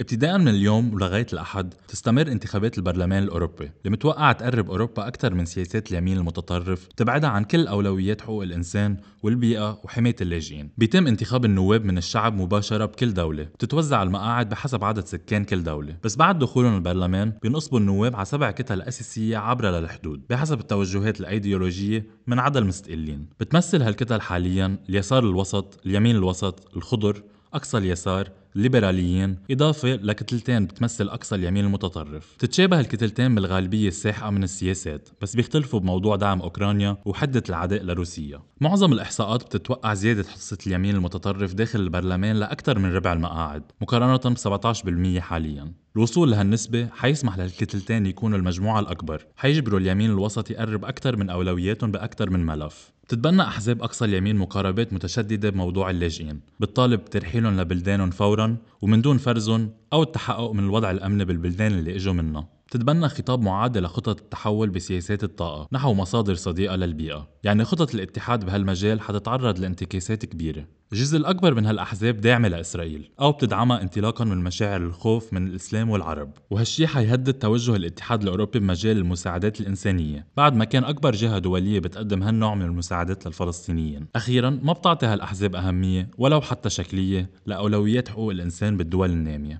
ابتداء من اليوم ولغاية الأحد تستمر انتخابات البرلمان الأوروبي اللي متوقعة تقرب أوروبا أكثر من سياسات اليمين المتطرف تبعدها عن كل أولويات حقوق الإنسان والبيئة وحماية اللاجئين بيتم انتخاب النواب من الشعب مباشرة بكل دولة بتتوزع المقاعد بحسب عدد سكان كل دولة بس بعد دخولهم البرلمان بينصبوا النواب على سبع كتل أساسية عبر للحدود بحسب التوجهات الأيديولوجية من عدا المستقلين بتمثل هالكتل حاليا اليسار الوسط اليمين الوسط الخضر أقصى اليسار ليبراليين إضافة لكتلتين بتمثل أقصى اليمين المتطرف تتشابه الكتلتين بالغالبية الساحقة من السياسات بس بيختلفوا بموضوع دعم أوكرانيا وحدة العداء لروسيا معظم الإحصاءات بتتوقع زيادة حصة اليمين المتطرف داخل البرلمان لأكثر من ربع المقاعد مقارنة ب 17% حاليا الوصول لهالنسبة حيسمح للكتلتين يكونوا المجموعة الأكبر حيجبروا اليمين الوسط يقرب أكثر من أولوياتهم بأكثر من ملف بتتبنى أحزاب أقصى اليمين مقاربات متشددة بموضوع اللاجئين بتطالب بترحيلهم لبلدانهم فورا ومن دون فرزهم أو التحقق من الوضع الأمني بالبلدان اللي إجوا منها بتتبنى خطاب معاد لخطط التحول بسياسات الطاقة نحو مصادر صديقة للبيئة يعني خطط الاتحاد بهالمجال حتتعرض لانتكاسات كبيرة الجزء الأكبر من هالأحزاب داعمة لإسرائيل أو بتدعمها انطلاقا من مشاعر الخوف من الإسلام والعرب وهالشي حيهدد توجه الاتحاد الأوروبي بمجال المساعدات الإنسانية بعد ما كان أكبر جهة دولية بتقدم هالنوع من المساعدات للفلسطينيين أخيرا ما بتعطي هالأحزاب أهمية ولو حتى شكلية لأولويات حقوق الإنسان بالدول النامية